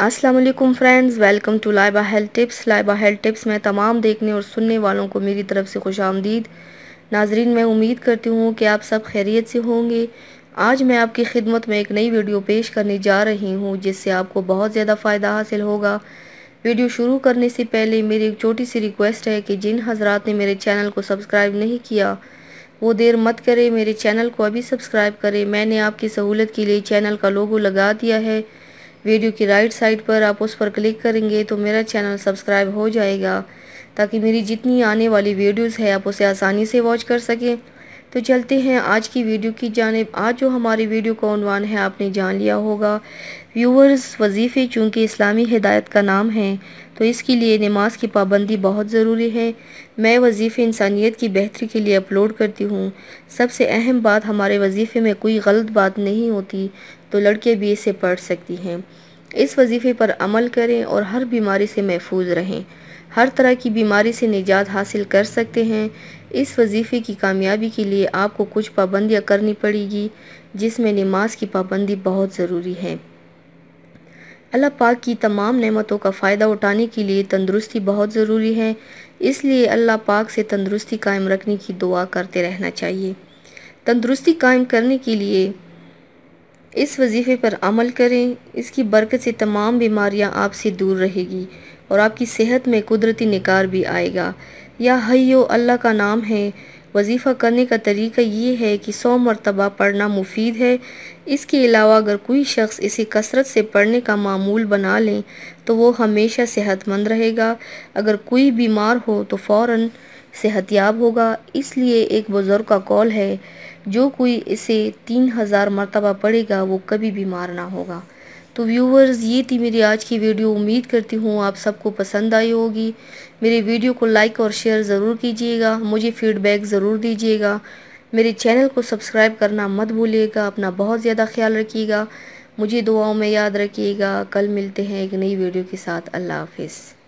Aslam friends welcome to Laiba health tips Laiba health tips में तमाम देखने और सुनने वालों को मेरी तरफ से खुश आमदीद नाजरीन मैं उम्मीद करती हूँ कि आप सब खैरियत से होंगे आज मैं आपकी खिदमत में एक नई वीडियो पेश करने जा रही हूँ जिससे आपको बहुत ज़्यादा फ़ायदा हासिल होगा वीडियो शुरू करने से पहले मेरी एक छोटी सी रिक्वेस्ट है कि जिन हजरात ने मेरे चैनल को सब्सक्राइब नहीं किया वो देर मत करें मेरे चैनल को अभी सब्सक्राइब करें मैंने आपकी सहूलत के लिए चैनल का लोगो लगा दिया है वीडियो की राइट साइड पर आप उस पर क्लिक करेंगे तो मेरा चैनल सब्सक्राइब हो जाएगा ताकि मेरी जितनी आने वाली वीडियोस है आप उसे आसानी से वॉच कर सकें तो चलते हैं आज की वीडियो की जानब आज जो हमारी वीडियो का उनवान है आपने जान लिया होगा व्यूवर्स वजीफ़े चूँकि इस्लामी हिदायत का नाम है तो इसके लिए नमाज की पाबंदी बहुत ज़रूरी है मैं वजीफ़े इंसानियत की बेहतरी के लिए अपलोड करती हूँ सबसे अहम बात हमारे वजीफ़े में कोई गलत बात नहीं होती तो लड़के भी इसे पढ़ सकती हैं इस वजीफ़े पर अमल करें और हर बीमारी से महफूज रहें हर तरह की बीमारी से निजात हासिल कर सकते हैं इस वजीफ़े की कामयाबी के लिए आपको कुछ पाबंदियाँ करनी पड़ेगी जिसमें नमाज की पाबंदी बहुत ज़रूरी है अल्लाह पाक की तमाम नेमतों का फ़ायदा उठाने के लिए तंदुरुस्ती बहुत ज़रूरी है इसलिए अल्लाह पाक से तंदुरुस्ती कायम रखने की दुआ करते रहना चाहिए तंदुरुस्ती कायम करने के लिए इस वजीफ़े पर अमल करें इसकी बरकत से तमाम बीमारियां आपसे दूर रहेगी और आपकी सेहत में कुदरती निकार भी आएगा या हयो अल्लाह का नाम है वजीफ़ा करने का तरीका ये है कि सौ मरतबा पढ़ना मुफीद है इसके अलावा अगर कोई शख्स इसे कसरत से पढ़ने का मामूल बना लें तो वो हमेशा सेहतमंद रहेगा अगर कोई बीमार हो तो फ़ौर सेहतियाब होगा इसलिए एक बुज़ुर्ग का कॉल है जो कोई इसे तीन हज़ार मरतबा पढ़ेगा वो कभी बीमार ना होगा तो व्यूवर्स ये थी मेरी आज की वीडियो उम्मीद करती हूँ आप सबको पसंद आई होगी मेरी वीडियो को लाइक और शेयर ज़रूर कीजिएगा मुझे फ़ीडबैक ज़रूर दीजिएगा मेरे चैनल को सब्सक्राइब करना मत भूलिएगा अपना बहुत ज़्यादा ख्याल रखिएगा मुझे दुआओं में याद रखिएगा कल मिलते हैं एक नई वीडियो के साथ अल्लाह हाफिज़